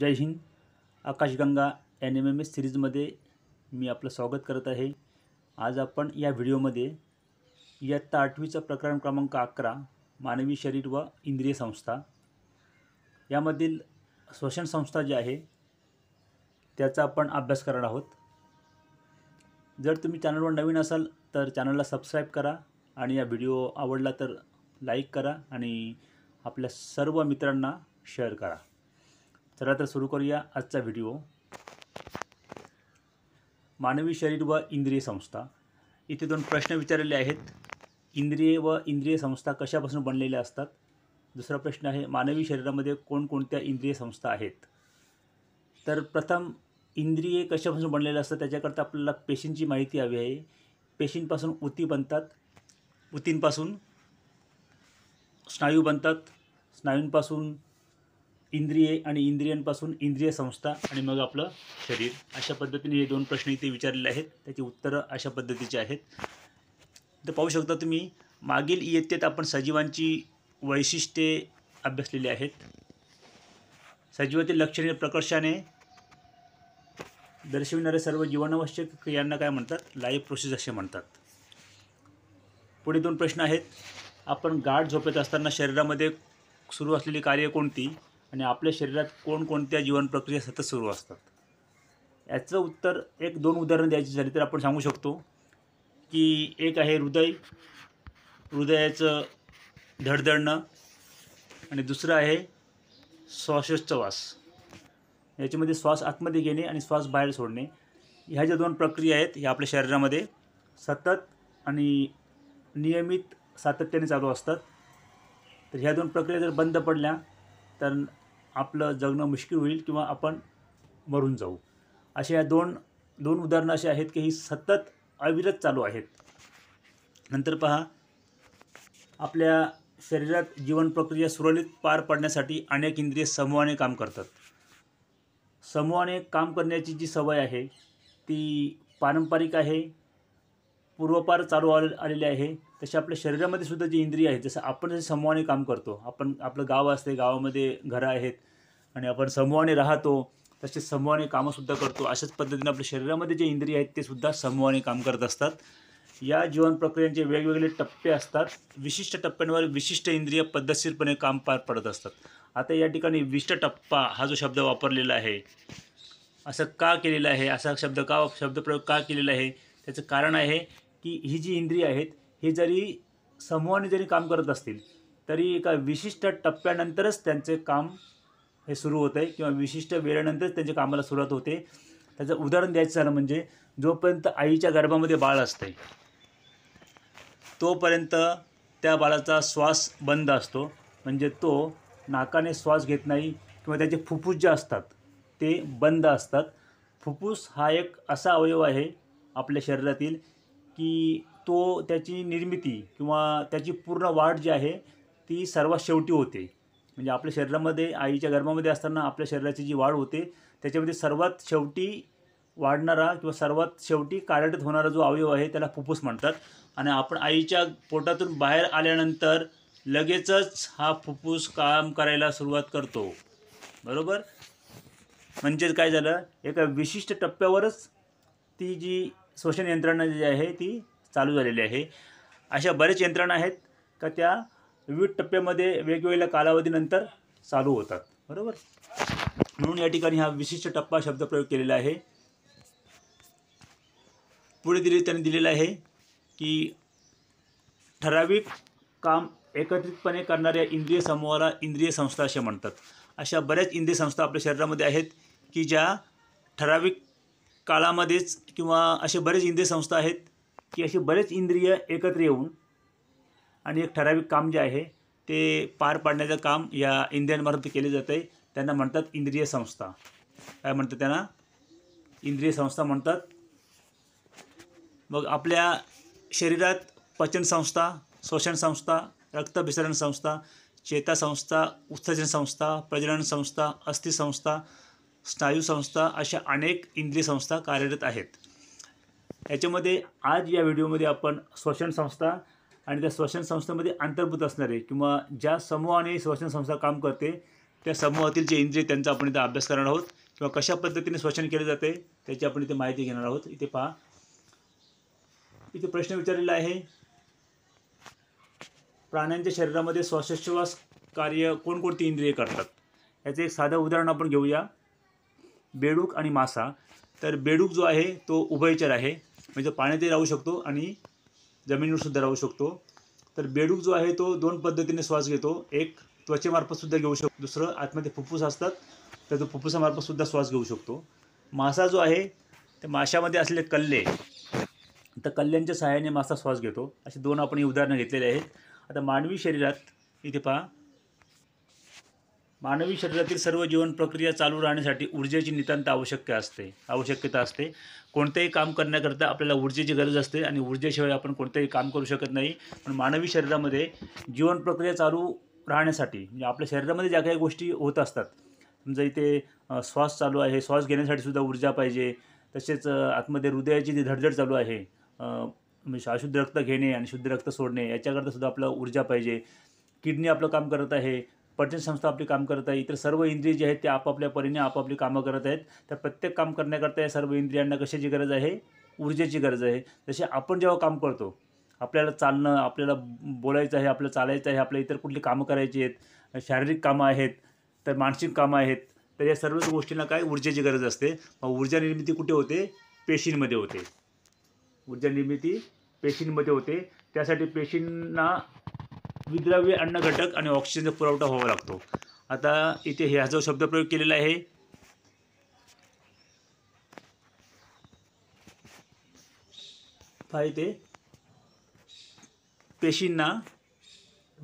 जय हिंद आकाशगंगा N M M S सिरीजमध्ये मी आपलं स्वागत करत आहे आज आपण या व्हिडिओमध्ये इयत्ता आठवीचा प्रकरण क्रमांक अकरा मानवी शरीर व इंद्रिय संस्था यामधील श्वसन संस्था जी आहे त्याचा आपण अभ्यास करणार आहोत जर तुम्ही चॅनलवर नवीन असाल तर चॅनलला सबस्क्राईब करा आणि या व्हिडिओ आवडला तर लाईक करा आणि आपल्या सर्व मित्रांना शेअर करा चला तर सुरू करूया आजचा व्हिडिओ मानवी शरीर व इंद्रिय संस्था इथे दोन प्रश्न विचारलेले आहेत इंद्रिय व इंद्रिय संस्था कशापासून बनलेल्या असतात दुसरा प्रश्न आहे मानवी शरीरामध्ये कोणकोणत्या इंद्रिय संस्था आहेत तर प्रथम इंद्रिय कशापासून बनलेले असतात त्याच्याकरता आपल्याला पेशींची माहिती हवी आहे पेशींपासून उती बनतात उतींपासून स्नायू बनतात स्नायूंपासून इंद्रिये आणि इंद्रियांपासून इंद्रिय संस्था आणि मग आपलं शरीर अशा पद्धतीने हे दोन प्रश्न इथे विचारलेले आहेत त्याची उत्तरं अशा पद्धतीचे आहेत तर पाहू शकता तुम्ही मागील इयत्तेत आपण सजीवांची वैशिष्ट्ये अभ्यासलेली आहेत सजीवातील लक्षणीय प्रकर्षाने दर्शविणाऱ्या सर्व जीवनावश्यक क्रियांना काय म्हणतात लाईफ प्रोसेस असे म्हणतात पुढे दोन प्रश्न आहेत आपण गाठ झोपेत असताना शरीरामध्ये सुरू असलेली कार्य कोणती आणि आपल्या शरीरात कोणकोणत्या जीवन प्रक्रिया सतत सुरू असतात याचं उत्तर एक दोन उदाहरण द्यायची झाली तर आपण सांगू शकतो की एक आहे हृदय हृदयाचं धडधडणं आणि दुसरं आहे श्वासोच्छवास याच्यामध्ये श्वास आतमध्ये घेणे आणि श्वास बाहेर सोडणे ह्या ज्या दोन प्रक्रिया आहेत ह्या आपल्या शरीरामध्ये सतत आणि नियमित सातत्याने चालू असतात तर ह्या दोन प्रक्रिया जर बंद पडल्या तर आपलं जगणं मुश्किल होईल किंवा आपण मरून जाऊ अशा या दोन दोन उदाहरणं अशी आहेत की ही सतत अविरत चालू आहेत नंतर पहा आपल्या शरीरात जीवन प्रक्रिया सुरळीत पार पाडण्यासाठी अनेक इंद्रिय समूहाने काम करतात समूहाने काम करण्याची जी सवय आहे ती पारंपरिक आहे पूर्वपार चालू आले आलेले आहे तसे आपल्या शरीरामध्ये सुद्धा जी इंद्रिय आहेत जसं आपण जसं समूहाने काम करतो आपण आपलं गाव असते गावामध्ये घरं आहेत आणि आपण समूहाने राहतो तसे समूहाने कामंसुद्धा करतो अशाच पद्धतीने आपल्या शरीरामध्ये जे इंद्रिय आहेत ते सुद्धा समूहाने काम करत असतात या जीवन प्रक्रियांचे वेगवेगळे टप्पे असतात विशिष्ट टप्प्यांवर विशिष्ट इंद्रिय पद्धतशीरपणे काम पार पडत असतात आता या ठिकाणी विशिष्ट टप्पा हा जो शब्द वापरलेला आहे असं का केलेलं आहे असा शब्द का शब्दप्रयोग का केलेला आहे त्याचं कारण आहे की ही जी इंद्रिय आहेत हे जरी समूहाने जरी काम करत असतील तरी एका विशिष्ट टप्प्यानंतरच त्यांचे काम हे सुरू होत आहे किंवा विशिष्ट वेळेनंतरच त्यांच्या कामाला सुरुवात होते त्याचं उदाहरण द्यायचं झालं म्हणजे जोपर्यंत आईच्या गर्भामध्ये बाळ असते तोपर्यंत त्या बाळाचा श्वास बंद असतो म्हणजे तो नाकाने श्वास घेत नाही किंवा त्याचे फुफ्फुस जे असतात ते बंद असतात फुफ्फुस हा एक असा अवयव आहे आपल्या शरीरातील की तो त्याची निर्मिती किंवा त्याची पूर्ण वाढ जी आहे ती सर्वात शेवटी होते म्हणजे आपल्या शरीरामध्ये आईच्या गर्भामध्ये असताना आपल्या शरीराची जी वाढ होते त्याच्यामध्ये सर्वात शेवटी वाढणारा किंवा सर्वात शेवटी कार्यरत होणारा जो अवयव आहे त्याला फुफ्फुस म्हणतात आणि आपण आईच्या पोटातून बाहेर आल्यानंतर लगेचच हा फुफ्फुस काम करायला सुरुवात करतो बरोबर म्हणजेच काय झालं एका विशिष्ट टप्प्यावरच ती जी श्वसन यंत्रणा जी आहे ती चालू झालेली आहे अशा बरेच यंत्रणा आहेत का त्या विविध टप्प्यामध्ये वेगवेगळ्या कालावधीनंतर चालू होतात बरोबर म्हणून या ठिकाणी हा विशिष्ट टप्पा शब्दप्रयोग केलेला आहे पुढे दिले त्यांनी दिलेलं आहे की ठराविक काम एकत्रितपणे करणाऱ्या इंद्रिय समूहाला इंद्रिय संस्था असे म्हणतात अशा बऱ्याच इंद्रिय संस्था आपल्या शरीरामध्ये आहेत की ज्या ठराविक काळामध्येच किंवा असे बरेच इंद्रिय संस्था आहेत की असे बरेच इंद्रिय एकत्र येऊन आणि एक ठराविक काम जे आहे ते पार पाडण्याचं काम या इंद्रियांमार्फत केले जाते त्यांना म्हणतात इंद्रिय संस्था काय म्हणतात त्यांना इंद्रिय संस्था म्हणतात मग आपल्या शरीरात पचन संस्था श्वसन संस्था रक्तभिसरण संस्था चेता संस्था उत्सर्जन संस्था प्रजनन संस्था अस्थिसंस्था स्नायू संस्था अशा अनेक इंद्रिय संस्था कार्यरत आहेत याच्यामध्ये आज या व्हिडिओमध्ये आपण श्वसन संस्था आणि त्या श्वसन संस्थेमध्ये अंतर्भूत असणारे किंवा ज्या समूहाने श्वसन संस्था काम करते त्या समूहातील जे इंद्रिय त्यांचा आपण इथे अभ्यास करणार आहोत किंवा कशा पद्धतीने श्वसन केले जाते त्याची आपण इथे माहिती घेणार आहोत इथे पहा इथे प्रश्न विचारलेला आहे प्राण्यांच्या शरीरामध्ये श्वासोच्छ्वास कार्य कोणकोणती इंद्रिये करतात याचं एक साधं उदाहरण आपण घेऊया बेडूक आणि मासा तर बेडूक जो आहे तो उभयचर आहे म्हणजे पाण्यातही राहू शकतो आणि जमिनीवर सुद्धा राहू शकतो तर बेडूक जो आहे तो दोन पद्धतीने श्वास घेतो एक त्वचेमार्फतसुद्धा घेऊ शकतो दुसरं आतमध्ये फुफ्फुस असतात तर तो फुफ्फुसामार्फत श्वास घेऊ शकतो मासा जो आहे तर माशामध्ये असलेले कल्ले तर कल्ल्यांच्या सहाय्याने मासा श्वास घेतो असे दोन आपण उदाहरणं घेतलेले आहेत आता मानवी शरीरात इथे पहा मानवी शरीरातील सर्व जीवन प्रक्रिया चालू राहण्यासाठी ऊर्जेची नितांत आवश्यक असते आवश्यकता असते कोणतेही काम करण्याकरता आपल्याला ऊर्जेची गरज असते आणि ऊर्जेशिवाय आपण कोणतेही काम करू शकत नाही पण मानवी शरीरामध्ये जीवन प्रक्रिया चालू राहण्यासाठी म्हणजे आपल्या शरीरामध्ये ज्या काही गोष्टी होत असतात समजा इथे श्वास चालू आहे श्वास घेण्यासाठी सुद्धा ऊर्जा पाहिजे तसेच आतमध्ये हृदयाची जी धडधड चालू आहे म्हणजे अशुद्ध रक्त घेणे आणि शुद्ध रक्त सोडणे याच्याकरता सुद्धा आपल्याला ऊर्जा पाहिजे किडनी आपलं काम करत आहे पटनसंस्था संस्था आपली काम करत आहे इतर सर्व इंद्रिय जे आहेत ते आपापल्या परीने आपापली कामं करत आहेत तर प्रत्येक काम करण्याकरता या सर्व इंद्रियांना कशाची गरज आहे ऊर्जेची गरज आहे जसे आपण जेव्हा काम करतो आपल्याला चालणं आपल्याला बोलायचं आहे आपल्याला चालायचं आहे आपल्या इतर कुठली कामं करायची आहेत शारीरिक कामं आहेत तर मानसिक कामं आहेत तर या सर्वच गोष्टींना काय ऊर्जेची गरज असते मग ऊर्जा निर्मिती कुठे होते पेशींमध्ये होते ऊर्जा निर्मिती पेशींमध्ये होते त्यासाठी पेशींना विद्राव्य अन्न घटक आणि ऑक्सिजनचा पुरवठा व्हावा लागतो आता इथे ह्या जो शब्दप्रयोग केलेला आहे हा पेशींना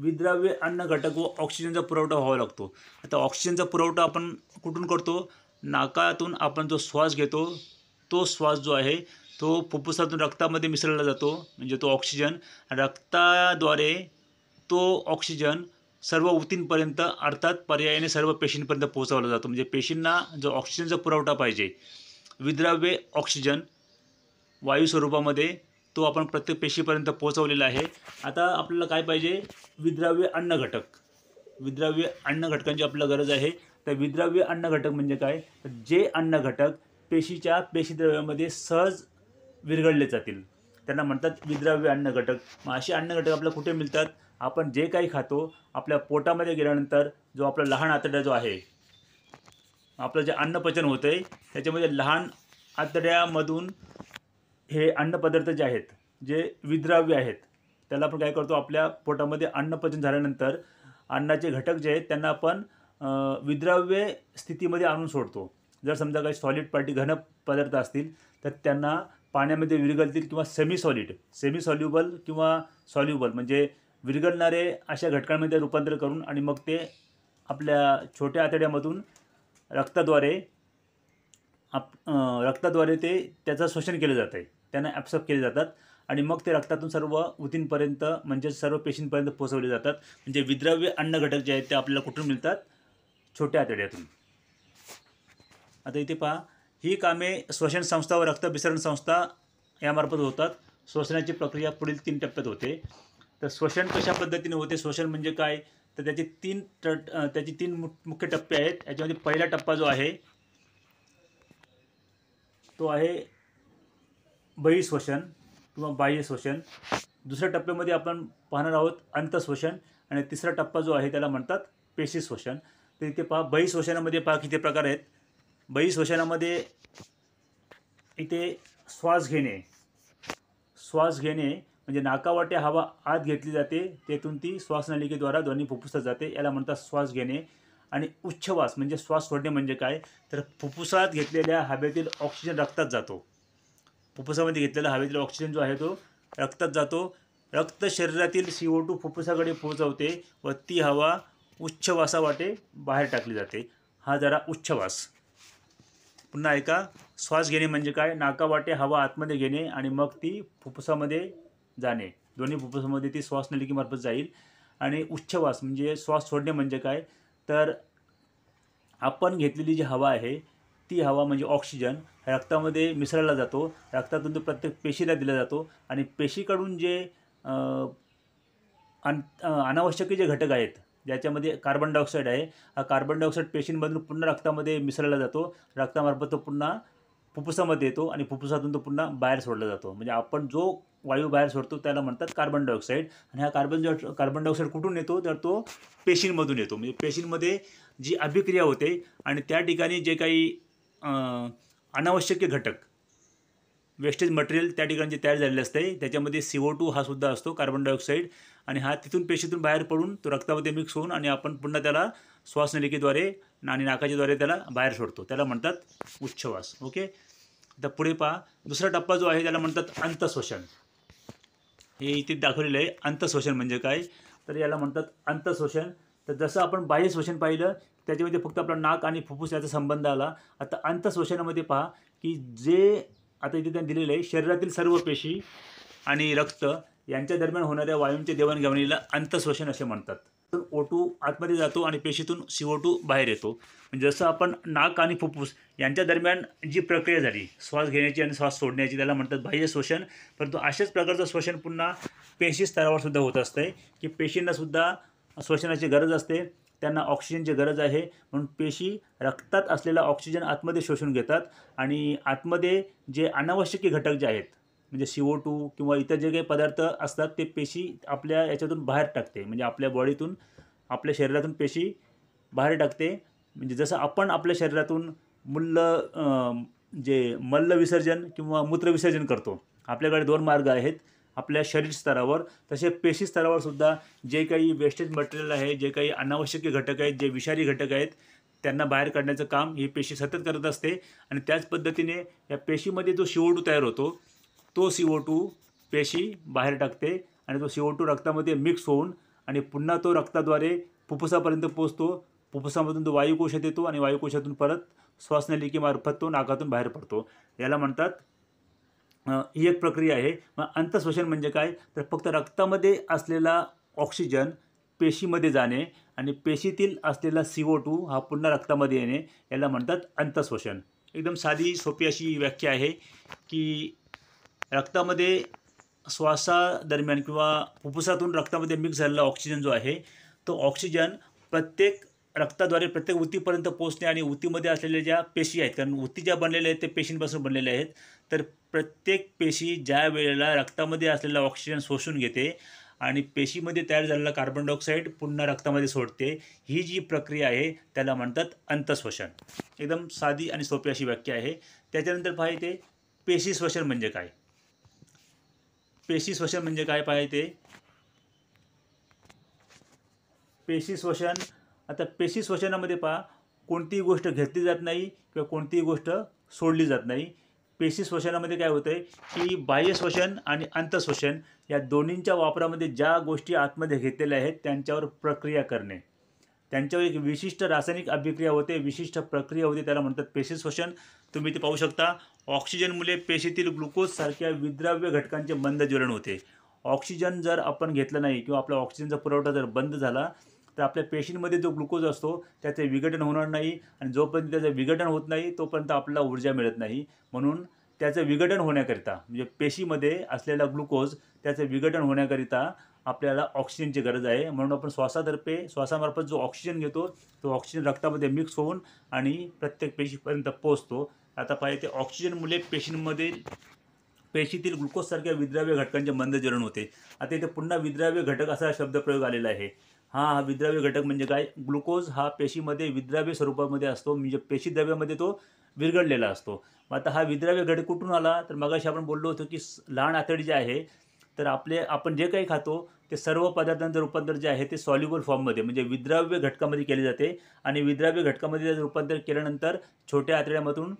विद्राव्य अन्न घटक व ऑक्सिजनचा पुरवठा व्हावा लागतो आता ऑक्सिजनचा पुरवठा आपण कुठून करतो नाकातून आपण जो श्वास घेतो तो श्वास जो आहे तो फुफ्फुसातून रक्तामध्ये मिसळला जातो म्हणजे तो ऑक्सिजन रक्ताद्वारे तो ऑक्सिजन सर्व ऊतींपर्यंत अर्थात पर्यायाने सर्व पेशींपर्यंत पोहोचवला जातो म्हणजे पेशींना जो ऑक्सिजनचा पुरवठा पाहिजे विद्राव्य ऑक्सिजन वायू स्वरूपामध्ये तो आपण प्रत्येक पेशीपर्यंत पोहोचवलेला आहे आता आपल्याला काय पाहिजे विद्राव्य अन्न घटक विद्राव्य अन्न घटकांची आपल्याला गरज आहे तर विद्राव्य अन्न घटक म्हणजे काय जे अन्न घटक पेशीच्या पेशीद्रव्यामध्ये सहज विरघडले जातील त्यांना म्हणतात विद्राव्य अन्न घटक मग असे अन्न घटक आपल्याला कुठे मिळतात आपण जे काही खातो आपल्या पोटामध्ये गेल्यानंतर जो आपला लहान आतड्या जो आहे आपलं जे अन्नपचन होतं आहे त्याच्यामध्ये लहान आतड्यामधून हे अन्नपदार्थ जे आहेत जे विद्राव्य आहेत त्याला आपण काय करतो आपल्या पोटामध्ये अन्नपचन झाल्यानंतर अन्नाचे घटक जे आहेत त्यांना आपण विद्राव्य स्थितीमध्ये आणून सोडतो जर समजा काही सॉलिड पार्टी घन पदार्थ असतील तर त्यांना पाण्यामध्ये विरघळतील किंवा सेमी सॉलिड सेमी सॉल्युबल किंवा सॉल्युबल म्हणजे विरघडणारे अशा घटकांमध्ये रूपांतर करून आणि मग ते आपल्या छोट्या आतड्यामधून रक्ताद्वारे आप रक्ताद्वारे ते त्याचं शोषण केलं जातं आहे त्यांना ॲप्सॉप केले जातात आणि मग ते रक्तातून सर्व उतींपर्यंत म्हणजे सर्व पेशींपर्यंत पोचवले जातात म्हणजे विद्रव्य अन्न घटक जे आहेत ते आपल्याला कुठून मिळतात छोट्या आतड्यातून आता इथे पहा ही कामे श्वसन संस्था व रक्तभिसरण संस्था यामार्फत होतात श्वसनाची प्रक्रिया पुढील तीन टप्प्यात होते तर श्वसन कशा पद्धतीने होते श्वसन म्हणजे काय तर त्याचे तीन त्याची त्याचे तीन मुख्य टप्पे आहेत याच्यामध्ये पहिला टप्पा जो आहे तो आहे बहिश्वसन श्वसन किंवा बाह्य श्वसन दुसऱ्या टप्प्यामध्ये आपण पाहणार आहोत अंतश्वसन आणि तिसरा टप्पा जो आहे त्याला म्हणतात पेशी श्वसन तर इथे पहा बही श्वसनामध्ये पहा किती प्रकार आहेत बही श्वसनामध्ये इथे श्वास घेणे श्वास घेणे म्हणजे नाकावाटे हवा आत घेतली जाते तेथून ती श्वासनलिकेद्वारा ध्वनी फुफ्फुसात जाते याला म्हणतात श्वास घेणे आणि उच्छवास म्हणजे श्वास सोडणे म्हणजे काय तर फुफ्फुसात घेतलेल्या हवेतील ऑक्सिजन रक्तात जातो फुफ्फुसामध्ये घेतलेला हवेतील ऑक्सिजन जो आहे तो रक्तात जातो रक्त शरीरातील सी ओ टू फुफ्फुसाकडे पोहोचवते व ती हवा उच्छवासावाटे बाहेर टाकली जाते हा जरा उच्छवास पुन्हा ऐका श्वास घेणे म्हणजे काय नाकावाटे हवा आतमध्ये घेणे आणि मग ती फुफ्फुसामध्ये जाणे दोन्ही फुफ्फुसामध्ये ती श्वास नलिकेमार्फत जाईल आणि उच्छवास म्हणजे श्वास सोडणे म्हणजे काय तर आपण घेतलेली जी हवा आहे ती हवा म्हणजे ऑक्सिजन रक्तामध्ये मिसळला जातो रक्तातून तो प्रत्येक पेशीला दिला जातो आणि पेशीकडून जे अन अनावश्यक जे घटक आहेत ज्याच्यामध्ये कार्बन डायऑक्साईड आहे हा कार्बन डायऑक्साईड पेशींमधून पुन्हा रक्तामध्ये मिसळला जातो रक्तामार्फत तो पुन्हा फुफ्फुसामध्ये येतो आणि फुफ्फुसातून तो पुन्हा बाहेर सोडला जातो म्हणजे आपण जो वायू बाहेर सोडतो त्याला म्हणतात कार्बन डायऑक्साईड आणि हा कार्बन डाय कार्बन डायऑक्साईड कुठून येतो तर तो पेशींमधून येतो म्हणजे पेशींमध्ये जी अभिक्रिया होते आणि त्या ठिकाणी जे काही अनावश्यक घटक वेस्टेज मटेरियल त्या ठिकाणी जे तयार झालेले असते त्याच्यामध्ये सी ओ टू हा सुद्धा असतो कार्बन डायऑक्साईड आणि हा तिथून पेशीतून बाहेर पडून तो रक्तामध्ये मिक्स होऊन आणि आपण पुन्हा त्याला श्वासनलिकेद्वारे आणि नाकाच्याद्वारे त्याला बाहेर सोडतो त्याला म्हणतात उच्छवास ओके आता पुढे पहा दुसरा टप्पा जो आहे त्याला म्हणतात अंतश्वसन हे इथे दाखवलेलं आहे अंतश्वसन म्हणजे काय तर याला म्हणतात अंतश्वसन तर जसं आपण बाह्य श्वसन पाहिलं त्याच्यामध्ये फक्त आपला नाक आणि फुफ्फुस याचा संबंध आला आता अंतश्वसनामध्ये पहा की जे आता इथे त्यांनी दिलेलं आहे शरीरातील सर्व पेशी आणि रक्त यांच्या दरम्यान होणाऱ्या वायूंच्या देवाणघेवाणीला अंतश्वसन असे म्हणतात तर ओटू आतमध्ये जातो आणि पेशीतून सी बाहेर येतो म्हणजे जसं आपण नाक आणि फुफ्फुस यांच्या दरम्यान जी प्रक्रिया झाली श्वास घेण्याची आणि श्वास सोडण्याची त्याला म्हणतात बाह्य श्वसन परंतु अशाच प्रकारचं श्वसन पुन्हा पेशी स्तरावर सुद्धा होत असतंय की पेशींनासुद्धा श्वसनाची गरज असते त्यांना ऑक्सिजनची गरज आहे म्हणून पेशी रक्तात असलेला ऑक्सिजन आतमध्ये शोषून घेतात आणि आतमध्ये जे अनावश्यक घटक जे आहेत म्हणजे सी ओ टू किंवा इतर जे काही पदार्थ असतात ते पेशी आपल्या याच्यातून बाहेर टाकते म्हणजे आपल्या बॉडीतून आपल्या शरीरातून पेशी बाहेर टाकते म्हणजे जसं आपण आपल्या शरीरातून मूल्य जे मल्ल विसर्जन किंवा मूत्रविसर्जन करतो आपल्याकडे दोन मार्ग आहेत आपल्या शरीर स्तरावर तसे पेशी स्तरावर सुद्धा जे काही वेस्टेज मटेरियल आहे जे काही अनावश्यक घटक आहेत जे विषारी घटक आहेत त्यांना बाहेर काढण्याचं काम ही पेशी सतत करत असते आणि त्याच पद्धतीने या पेशीमध्ये जो सी टू तयार होतो तो सी टू पेशी बाहेर टाकते आणि तो सी रक्तामध्ये मिक्स होऊन आणि पुन्हा तो रक्ताद्वारे फुफ्फुसापर्यंत पोचतो फुफ्फुसामधून तो वायुकोशात येतो आणि वायुकोशातून परत श्वासनलिकेमार्फत तो नाकातून बाहेर पडतो याला म्हणतात ही एक प्रक्रिया आहे मग अंतश्वसन म्हणजे काय तर फक्त रक्तामध्ये असलेला ऑक्सिजन पेशीमध्ये जाणे आणि पेशीतील असलेला सी ओ टू हा पुन्हा रक्तामध्ये येणे याला म्हणतात अंतश्वसन एकदम साधी सोपी अशी व्याख्या आहे की रक्तामध्ये श्वासादरम्यान किंवा फुफ्फुसातून रक्तामध्ये मिक्स झालेला ऑक्सिजन जो आहे तो ऑक्सिजन प्रत्येक रक्ताद्वारे प्रत्येक उतीपर्यंत पोचणे आणि ऊतीमध्ये असलेल्या ज्या पेशी आहेत कारण उती ज्या बनलेल्या आहेत ते पेशींपासून बनलेल्या आहेत तर प्रत्येक पेशी ज्या वेळेला रक्तामध्ये असलेला ऑक्सिजन शोषून घेते आणि पेशीमध्ये तयार झालेला कार्बन डायऑक्साईड पुन्हा रक्तामध्ये सोडते ही जी प्रक्रिया आहे त्याला म्हणतात अंतश्वसन एकदम साधी आणि सोपी अशी व्याख्या आहे त्याच्यानंतर पाहिजे ते पेशी श्वसन म्हणजे काय पेशी श्वसन म्हणजे काय पाहिजे ते पेशी श्वसन आता पेशी श्वसनामध्ये पहा कोणतीही गोष्ट घेतली जात नाही किंवा कोणतीही गोष्ट सोडली जात नाही पेशी श्वसनामध्ये काय होतं आहे की बाह्य श्वसन आणि अंतश्वसन या दोन्हींच्या वापरामध्ये ज्या गोष्टी आतमध्ये घेतलेल्या आहेत त्यांच्यावर प्रक्रिया करणे त्यांच्यावर एक विशिष्ट रासायनिक अभिक्रिया होते विशिष्ट प्रक्रिया होते त्याला म्हणतात पेशी श्वसन तुम्ही ते पाहू शकता ऑक्सिजनमुळे पेशीतील ग्लुकोजसारख्या विद्राव्य घटकांचे मंद ज्वलन होते ऑक्सिजन जर आपण घेतलं नाही किंवा आपला ऑक्सिजनचा पुरवठा जर बंद झाला तर आपल्या पेशींमध्ये जो ग्लुकोज असतो त्याचे विघटन होणार नाही आणि जोपर्यंत त्याचं विघटन होत नाही तोपर्यंत आपल्याला ऊर्जा मिळत नाही म्हणून त्याचं विघटन होण्याकरिता म्हणजे पेशीमध्ये असलेला ग्लुकोज त्याचं विघटन होण्याकरिता आपल्याला ऑक्सिजनची गरज आहे म्हणून आपण श्वासातर्फे श्वासामार्फत जो ऑक्सिजन घेतो तो ऑक्सिजन रक्तामध्ये मिक्स होऊन आणि प्रत्येक पेशीपर्यंत पोचतो आता पाहिजे ते ऑक्सिजनमुळे पेशींमध्ये पेशीतील ग्लुकोजसारख्या विद्राव्य घटकांचे मंदजरण होते आता इथे पुन्हा विद्राव्य घटक असा शब्द प्रयोग आलेला आहे हा हा विद्राव्य घटक म्हणजे काय ग्लुकोज हा पेशीमध्ये विद्राव्य स्वरूपामध्ये असतो म्हणजे पेशी द्रव्यामध्ये तो विरघडलेला असतो मग आता हा विद्राव्य घटक कुठून आला तर मगाशी आपण बोललो होतो की लहान आतडी जे आहे तर आपले आपण जे काही खातो ते सर्व पदार्थांचं रूपांतर जे आहे ते सॉल्युबल फॉर्ममध्ये म्हणजे विद्राव्य घटकामध्ये केले जाते आणि विद्राव्य घटकामध्ये रूपांतर केल्यानंतर छोट्या आतड्यामधून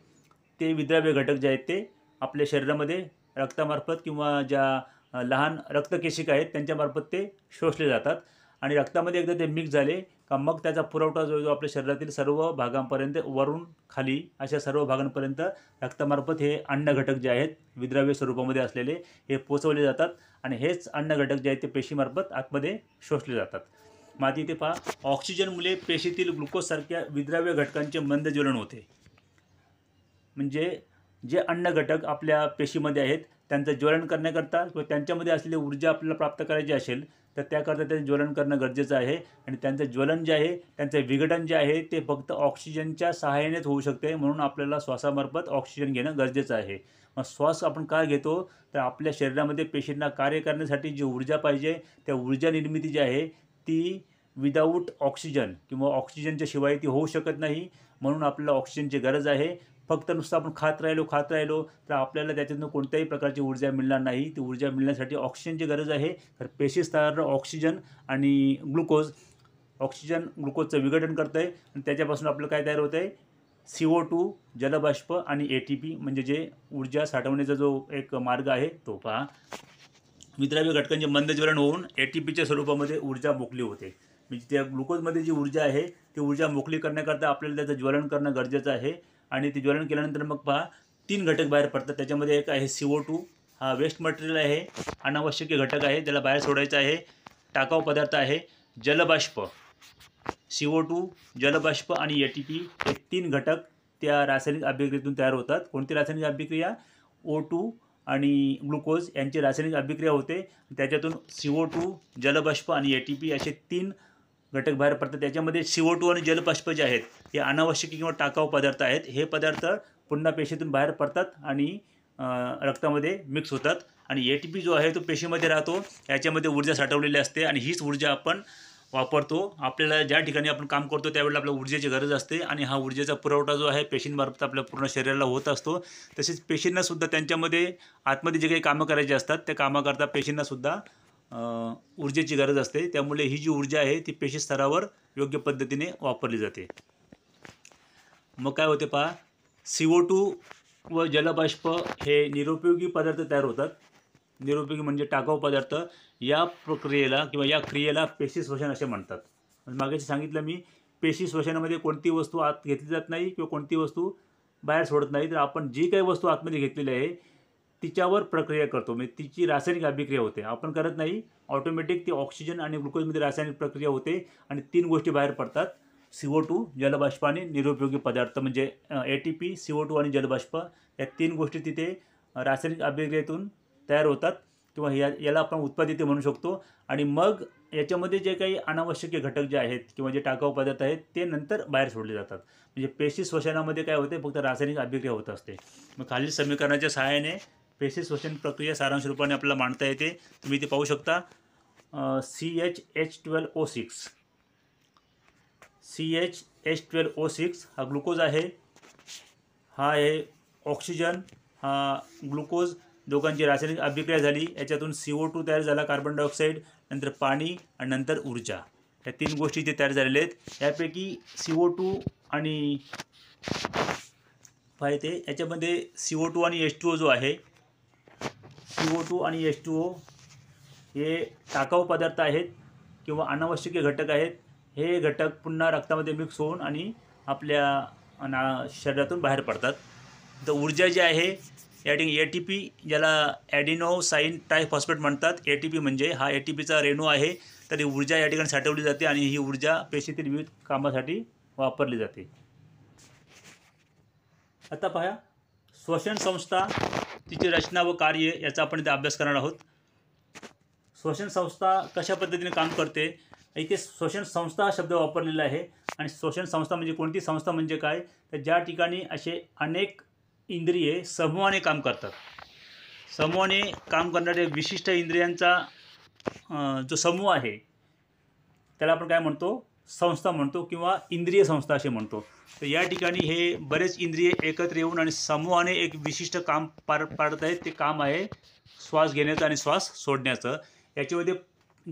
ते विद्राव्य घटक जे आहेत ते आपल्या शरीरामध्ये रक्तामार्फत किंवा ज्या लहान रक्तकेशिका आहेत त्यांच्यामार्फत ते शोषले जातात आणि रक्तामध्ये एकदा ते मिक्स झाले का मग त्याचा पुरवठा जो जो आपल्या शरीरातील सर्व भागांपर्यंत वरून खाली अशा सर्व भागांपर्यंत रक्तामार्फत हे अन्न घटक जे आहेत विद्राव्य स्वरूपामध्ये असलेले हे पोचवले जातात आणि हेच अन्न घटक जे आहेत ते पेशीमार्फत आतमध्ये शोषले जातात माती ते पहा ऑक्सिजनमुळे पेशीतील ग्लुकोजसारख्या विद्राव्य घटकांचे मंद ज्वलन होते म्हणजे जे अन्न घटक आपल्या पेशीमध्ये आहेत त्यांचं ज्वलन करण्याकरता किंवा त्यांच्यामध्ये असलेली ऊर्जा आपल्याला प्राप्त करायची असेल तर त्याकरता त्याचं ज्वलन करणं गरजेचं आहे आणि त्यांचं ज्वलन जे आहे त्यांचं विघटन जे आहे ते फक्त ऑक्सिजनच्या सहाय्यानेच होऊ शकते म्हणून आपल्याला श्वासामार्फत ऑक्सिजन घेणं गरजेचं आहे मग श्वास आपण का घेतो तर आपल्या शरीरामध्ये पेशींना कार्य करण्यासाठी जी ऊर्जा पाहिजे त्या ऊर्जा निर्मिती जी आहे ती विदाऊट ऑक्सिजन किंवा ऑक्सिजनच्या शिवाय ती होऊ शकत नाही म्हणून आपल्याला ऑक्सिजनची गरज आहे फक्त नुसतं आपण खात राहिलो खात राहिलो तर आपल्याला त्याच्यातून कोणत्याही प्रकारची ऊर्जा मिळणार नाही ती ऊर्जा मिळण्यासाठी ऑक्सिजनची गरज आहे तर पेशी स्तरावर ऑक्सिजन आणि ग्लुकोज ऑक्सिजन ग्लुकोजचं विघटन करतं आहे आणि त्याच्यापासून आपलं काय तयार होतं आहे सी ओ टू जलबाष्प आणि ए टी पी म्हणजे जे ऊर्जा साठवण्याचा जो एक मार्ग आहे तो पहा विद्राव्य घटकांचे मंदज्वलन होऊन ए टी पीच्या स्वरूपामध्ये ऊर्जा मोकली होते म्हणजे त्या ग्लुकोजमध्ये जी ऊर्जा आहे ती ऊर्जा मोकली करण्याकरता आपल्याला त्याचं ज्वलन करणं गरजेचं आहे आणि ते ज्वलन केल्यानंतर मग पहा तीन घटक बाहेर पडतात त्याच्यामध्ये एक आहे सी ओ टू हा वेस्ट मटेरियल आहे अनावश्यक घटक आहे त्याला बाहेर सोडायचा आहे टाकाऊ पदार्थ आहे जलबाष्प सी ओ टू जलबाष्प आणि ए टी पी हे तीन घटक त्या रासायनिक अभिक्रियेतून तयार होतात कोणती रासायनिक अभिक्रिया ओ टू आणि ग्लुकोज यांची रासायनिक अभिक्रिया होते त्याच्यातून सी ओ टू जलबाष्प आणि ए टी पी असे तीन घटक बाहेर पडतात त्याच्यामध्ये सीओ टू आणि जलपाष्प जे आहेत हे अनावश्यक किंवा टाकाऊ पदार्थ आहेत हे पदार्थ पुन्हा पेशीतून बाहेर पडतात आणि रक्तामध्ये मिक्स होतात आणि ए टी पी जो आहे तो पेशीमध्ये राहतो याच्यामध्ये ऊर्जा साठवलेली असते आणि हीच ऊर्जा आपण वापरतो आपल्याला ज्या ठिकाणी आपण काम करतो त्यावेळेला आपल्या ऊर्जेची गरज असते आणि हा ऊर्जेचा पुरवठा जो आहे पेशींमार्फत आपल्या पूर्ण शरीराला होत असतो तसेच पेशींनासुद्धा त्यांच्यामध्ये आतमध्ये जे काही कामं करायची असतात त्या कामाकरता पेशींनासुद्धा ऊर्जेची गरज असते त्यामुळे ही जी ऊर्जा आहे ती पेशी स्तरावर योग्य पद्धतीने वापरली जाते मग काय होते पहा सी ओ टू व जलबाष्प हे निरुपयोगी पदार्थ तयार होतात निरुपयोगी म्हणजे टाकाऊ पदार्थ या प्रक्रियेला किंवा या क्रियेला पेशी श्वसन असे म्हणतात मागाशी सांगितलं मी पेशी श्वसनामध्ये कोणती वस्तू आत घेतली जात नाही किंवा कोणती वस्तू बाहेर सोडत नाही तर आपण जी काही वस्तू आतमध्ये घेतलेली आहे तिच्यावर प्रक्रिया करतो म्हणजे तिची रासायनिक अभिक्रिया होते आपण करत नाही ऑटोमॅटिक ती ऑक्सिजन आणि ग्लुकोजमध्ये रासायनिक प्रक्रिया होते आणि तीन गोष्टी बाहेर पडतात सी ओ टू जलबाष्प आणि निरुपयोगी पदार्थ म्हणजे A T P C O two आणि जलबाष्प या तीन गोष्टी तिथे रासायनिक अभिक्रियेतून तयार होतात किंवा या याला आपण उत्पादित म्हणू शकतो आणि मग याच्यामध्ये जे काही अनावश्यक घटक जे आहेत किंवा जे टाकाऊ पदार्थ आहेत ते नंतर बाहेर सोडले जातात म्हणजे पेशी श्वसनामध्ये काय होते फक्त रासायनिक अभिक्रिया होत असते मग खालील समीकरणाच्या सहाय्याने पेशी श्वसन प्रक्रिया सारांश रूपाने आपल्याला मांडता येते तुम्ही ते पाहू शकता C H H twelve O six C H H twelve O six हा ग्लुकोज आहे हा आहे ऑक्सिजन हा ग्लुकोज दोघांची रासायनिक अभिक्रिया झाली याच्यातून सी ओ टू तयार झाला कार्बन डायऑक्साईड नंतर पाणी आणि नंतर ऊर्जा या तीन गोष्टी इथे तयार झालेल्या आहेत यापैकी सी ओ टू आणि पाहिजे याच्यामध्ये सी ओ टू आणि एच टू ओ जो आहे सी ओ टू आणि एच टू ओ हे टाकाऊ पदार्थ आहेत किंवा अनावश्यक घटक आहेत हे घटक पुन्हा रक्तामध्ये मिक्स होऊन आणि आपल्या ना शरीरातून बाहेर पडतात तर ऊर्जा जी आहे या ठिकाणी ए टी पी ज्याला ॲडिनो साईन ट्रायफॉस्फेट म्हणतात ए टी पी म्हणजे हा ए टी पीचा रेणू आहे तर ही ऊर्जा या ठिकाणी साठवली जाते आणि ही ऊर्जा पेशीतील विविध कामासाठी वापरली जाते आता पहा श्वसन संस्था तिची रचना व कार्य याचा आपण इथे अभ्यास करणार आहोत श्वसन संस्था कशा पद्धतीने काम करते इथे श्वसन संस्था हा शब्द वापरलेला आहे आणि श्वसन संस्था म्हणजे कोणती संस्था म्हणजे काय तर ज्या ठिकाणी असे अनेक इंद्रिये समूहाने काम करतात समूहाने काम करणाऱ्या विशिष्ट इंद्रियांचा जो समूह आहे त्याला आपण काय म्हणतो संस्था म्हणतो किंवा इंद्रिय संस्था असे म्हणतो तर या ठिकाणी हे बरेच इंद्रिय एकत्र येऊन आणि समूहाने एक विशिष्ट काम पार पाडत आहेत ते काम आहे श्वास घेण्याचं आणि श्वास सोडण्याचं याच्यामध्ये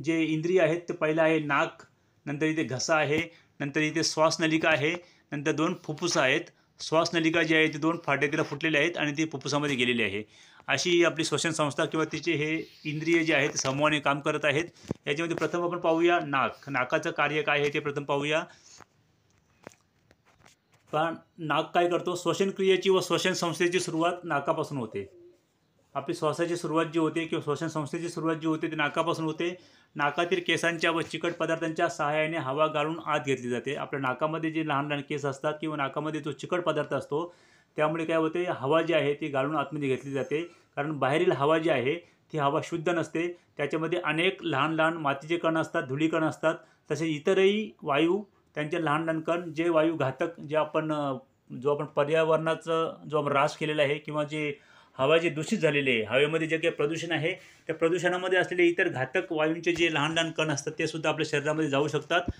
जे इंद्रिय आहेत ते पहिलं आहे नाक नंतर इथे घसा आहे नंतर इथे श्वासनलिका आहे नंतर दोन फुफ्फुसं आहेत श्वासनलिका जी आहे ती दोन फाटे तिला फुटलेले आहेत आणि ती फुफ्फुसामध्ये गेलेली आहे अशी आपली श्वसन संस्था किंवा तिचे हे इंद्रिय जे आहेत ते समूहाने काम करत आहेत याच्यामध्ये प्रथम आपण पाहूया नाक नाकाचं कार्य काय आहे ते प्रथम पाहूया पण नाक काय करतो श्वसन क्रियेची व श्वसन संस्थेची सुरुवात नाकापासून होते आपली श्वासाची सुरुवात जी होते किंवा श्वसन संस्थेची सुरुवात जी होते ती नाकापासून होते नाकातील केसांच्या व चिकट पदार्थांच्या सहाय्याने हवा गाळून आत घेतली जाते आपल्या नाकामध्ये जे लहान लहान केस असतात किंवा नाकामध्ये जो चिकट पदार्थ असतो त्यामुळे काय होते हवा जी आहे ती गाळून आतमध्ये घेतली जाते कारण बाहेरील हवा जी आहे ती हवा शुद्ध नसते त्याच्यामध्ये अनेक लहान लहान मातीचे कण असतात धुळीकण असतात तसेच इतरही वायू त्यांचे लहान लहान जे वायू घातक जे आपण जो आपण पर्यावरणाचं जो आपण रास केलेला आहे किंवा जे हवा जे दूषित झालेली आहे हवेमध्ये जे काही प्रदूषण आहे त्या प्रदूषणामध्ये असलेले इतर घातक वायूंचे जे लहान लहान कण असतात ते सुद्धा आपल्या शरीरामध्ये जाऊ शकतात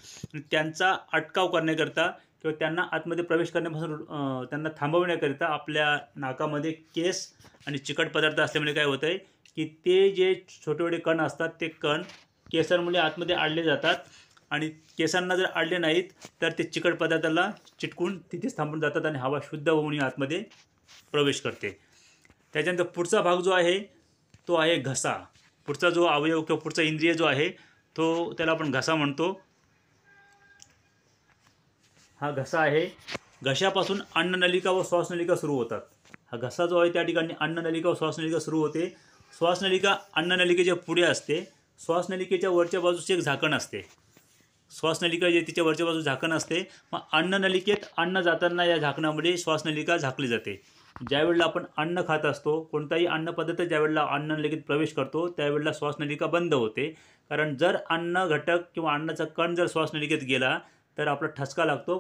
त्यांचा अटकाव करण्याकरता किंवा त्यांना आतमध्ये प्रवेश करण्यापासून त्यांना थांबवण्याकरिता आपल्या नाकामध्ये केस आणि चिकट पदार्थ असल्यामुळे काय होतं आहे की ते जे छोटे छोटे कण असतात ते कण केसांमुळे आतमध्ये आणले जातात आणि केसांना जर आडले नाहीत तर ते चिकट पदार्थाला चिटकून तिथे थांबून जातात आणि हवा शुद्ध होऊन आतमध्ये प्रवेश करते त्याच्यानंतर पुढचा भाग जो आहे तो आहे घसा पुढचा जो अवयव किंवा पुढचा इंद्रिय जो आहे तो त्याला आपण घसा म्हणतो हा घसा आहे घशापासून अन्ननलिका व श्वासनलिका सुरू होतात हा घसा जो आहे त्या ठिकाणी अन्ननलिका व श्वासनलिका सुरू होते श्वासनलिका अन्ननलिकेच्या पुढे असते श्वासनलिकेच्या वरच्या बाजूचे एक झाकण असते श्वासनलिका जे तिच्या वरच्या बाजू झाकण असते मग अन्ननलिकेत अन्न जाताना या झाकणामध्ये श्वासनलिका झाकली जाते ज्यावेळेला आपण अन्न खात असतो कोणताही अन्न पद्धत ज्यावेळेला अन्ननलिकेत प्रवेश करतो त्यावेळेला श्वासनलिका बंद होते कारण जर अन्न घटक किंवा अन्नाचा कण जर श्वासनलिकेत गेला तर आपला ठसका लागतो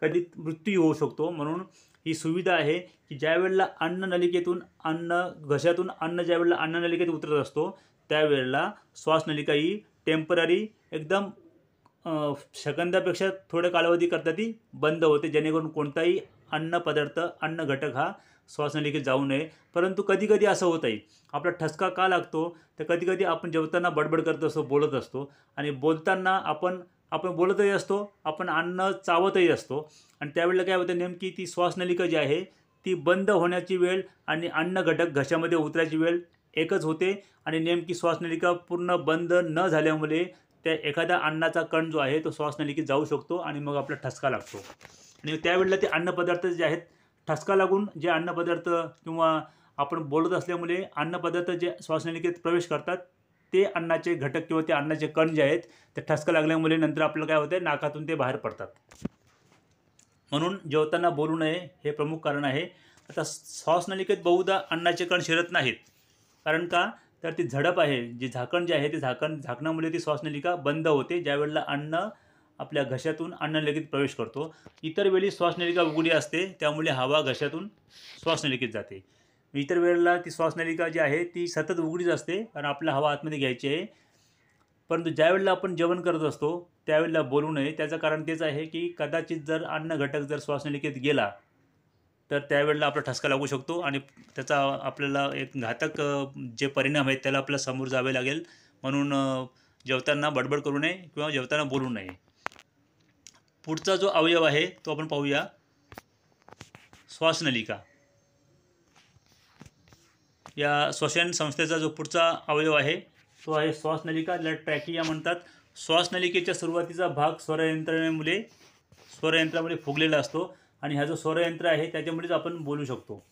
कधी मृत्यू होऊ शकतो म्हणून ही सुविधा आहे की ज्यावेळेला अन्ननलिकेतून अन्न घशातून अन्न ज्यावेळेला अन्ननलिकेत उतरत असतो त्यावेळेला श्वासनलिका ही टेम्पररी एकदम सेकंदापेक्षा थोड्या कालावधी करता ती बंद होते जेणेकरून कोणताही अन्न पदार्थ अन्न घटक हा श्वासनलिकेत जाऊ नये परंतु कधीकधी असं होत आहे आपला ठसका का लागतो तर कधीकधी आपण जेवताना बडबड करत असतो बोलत असतो आणि बोलताना आपण आपण बोलतही असतो आपण अन्न चावतही असतो आणि त्यावेळेला काय होतं नेमकी ती श्वासनलिका जी आहे ती बंद होण्याची वेळ आणि अन्न घटक घशामध्ये उतरायची वेळ एकच होते आणि नेमकी श्वासनलिका पूर्ण बंद न झाल्यामुळे त्या एखादा अन्नाचा कण जो आहे तो श्वासनलिकेत जाऊ शकतो आणि मग आपला ठसका लागतो आणि त्यावेळेला ते अन्नपदार्थ जे आहेत ठसका लागून जे अन्नपदार्थ किंवा आपण बोलत असल्यामुळे अन्नपदार्थ जे श्वासनलिकेत प्रवेश करतात ते अन्नाचे घटक किंवा ते अन्नाचे कण जे आहेत ते ठसका लागल्यामुळे नंतर आपलं काय होतं नाकातून ते बाहेर पडतात म्हणून जेवताना बोलू नये हे प्रमुख कारण आहे आता श्वासनलिकेत बहुधा अन्नाचे कण शिरत नाहीत कारण का तर ती झडप आहे जी झाकण जे आहे ते झाकण झाकणामुळे ती श्वासनलिका बंद होते ज्यावेळेला अन्न आपल्या घशातून अन्ननलिकेत प्रवेश करतो इतर वेळी श्वासनलिका उघडी असते त्यामुळे हवा घशातून श्वासनलिकेत जाते इतर वेळेला ती श्वासनलिका जी आहे ती सतत उघडीच असते कारण आपला हवा आतमध्ये घ्यायची आहे परंतु ज्यावेळेला आपण जेवण करत असतो त्यावेळेला बोलू नये त्याचं कारण तेच आहे की कदाचित जर अन्न घटक जर श्वासनलिकेत गेला तर त्यावेळेला आपला ठसका लागू शकतो आणि त्याचा आपल्याला एक घातक जे परिणाम आहेत त्याला आपल्याला समोर जावे लागेल म्हणून जेवताना बडबड करू नये किंवा जेवताना बोलू नये पुढचा जो अवयव आहे तो आपण पाहूया श्वासनलिका या श्वसन संस्थेचा जो पुढचा अवयव आहे तो आहे श्वासनलिका ज्याला ट्रॅकिया म्हणतात श्वासनलिकेच्या सुरुवातीचा भाग स्वरयंत्रणेमुळे स्वरयंत्रामुळे फुगलेला असतो आणि हा जो स्वरयंत्र आहे त्याच्यामुळेच आपण बोलू शकतो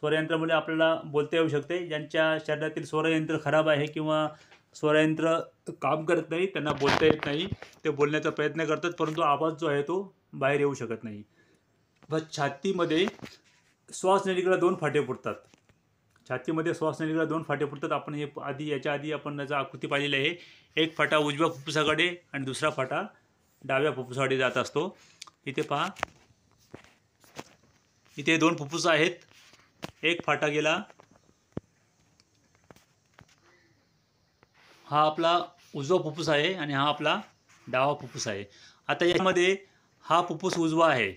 स्वरयंत्रामुळे आपल्याला बोलता येऊ शकते ज्यांच्या शरीरातील स्वरयंत्र खराब आहे किंवा स्वरयंत्र काम करत नाही त्यांना बोलता येत नाही ते बोलण्याचा प्रयत्न करतात परंतु आवाज जो आहे तो बाहेर येऊ शकत नाही व छातीमध्ये श्वास नलिकेला दोन फाटे फुटतात छातीमध्ये श्वास नलिकेला दोन फाटे फुटतात आपण हे आधी याच्या आधी आपण याचा आकृती पाहिलेली आहे एक फाटा उजव्या फुप्फुसाकडे आणि दुसरा फाटा डाव्या फुप्फुसाकडे जात असतो इथे पहा इथे दोन फुफ्फुस आहेत एक फाटा गेला हा आपला उजवा फुफ्फुस आहे आणि हा आपला डावा फुफ्फुस आहे आता यामध्ये हा फुफ्फुस उजवा आहे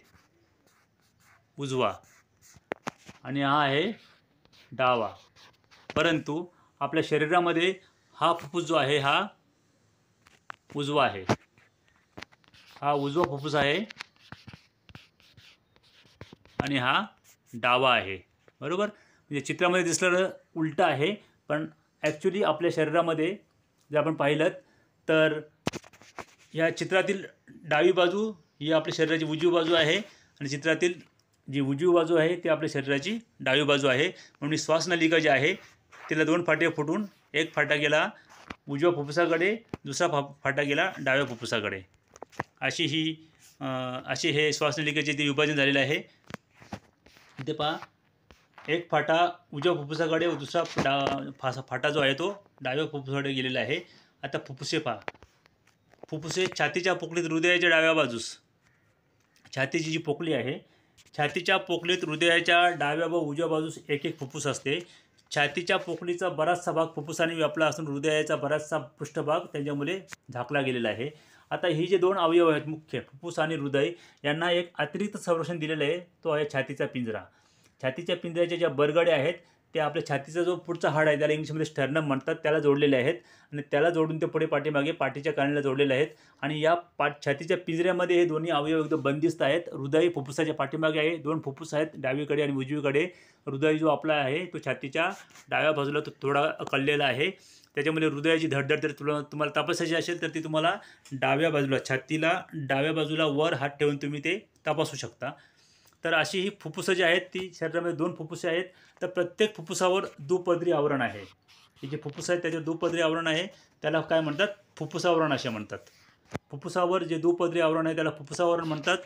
उजवा आणि हा आहे डावा परंतु आपल्या शरीरामध्ये हा फुफ्फुस जो आहे हा उजवा आहे हा उजवा फुफ्फुस आहे आणि हा डावा आहे बरोबर म्हणजे चित्रामध्ये दिसलं उलटं आहे पण ॲक्च्युली आपल्या शरीरामध्ये जर आपण पाहिलं तर या चित्रातील डावी बाजू ही आपल्या शरीराची उजवी बाजू आहे आणि चित्रातील जी उजवी बाजू आहे ती आपल्या शरीराची डावी बाजू आहे म्हणून श्वासनलिका जी आहे तिला दोन फाटे फुटून एक फाटा गेला उजव्या फुफ्फुसाकडे दुसरा फा फाटा गेला डाव्या फुफ्फुसाकडे अशी ही अशी हे श्वासनलिकेचे ते विभाजन झालेलं आहे इथे पहा एक फाटा उजव्या फुफ्फुसाकडे व दुसरा डा फासा फाटा जो आहे तो डाव्या फुफ्फुसाकडे गेलेला आहे आता फुफ्फुसे पहा फुफ्फुसे छातीच्या पोकळीत हृदयाच्या डाव्या बाजूस छातीची जी पोकळी आहे छातीच्या पोकळीत हृदयाच्या डाव्या व उजव्या बाजूस एक एक फुफ्फुस असते छातीच्या पोकळीचा बराचसा भाग फुफ्फुसाने व्यापला असून हृदयाचा बराचसा पृष्ठभाग त्यांच्यामुळे झाकला गेलेला आहे आता ही जे दोन अवयव आहेत मुख्य फुफ्फुस आणि हृदय यांना एक अतिरिक्त संरक्षण दिलेलं आहे तो आहे छातीचा पिंजरा छातीच्या पिंजऱ्याच्या ज्या बरगड्या आहेत ते आपल्या छातीचा जो पुढचा हाड आहे त्याला इंग्लिशमध्ये स्टर्नम म्हणतात त्याला जोडलेले आहेत आणि त्याला जोडून ते पुढे पाठीमागे पाठीच्या कानाला जोडलेले आहेत आणि या पाठ छातीच्या पिंजऱ्यामध्ये हे दोन्ही अवयव एकदम बंदिस्त आहेत हृदय फुफ्फुसाच्या पाठीमागे आहे दोन फुफ्फुस आहेत डावीकडे आणि उजवीकडे हृदय जो आपला आहे तो छातीच्या डाव्या बाजूला तो थोडा कळलेला आहे त्याच्यामध्ये हृदयाची धडधड जर तुला तुम्हाला तपासायची असेल तर ती तुम्हाला डाव्या बाजूला छातीला डाव्या बाजूला वर हात ठेवून तुम्ही ते तपासू शकता तर अशी ही फुफ्फुसं जी आहेत ती शरीरामध्ये दोन फुप्फुसे आहेत तर प्रत्येक फुप्फुसावर दुपदरी आवरण आहे हे जे फुफ्फुस आहे त्याचे दुपदरी आवरण आहे त्याला काय म्हणतात फुप्फुसावरण असे म्हणतात फुफ्फुसावर जे दुपदरी आवरण आहे त्याला फुप्फुसावरण म्हणतात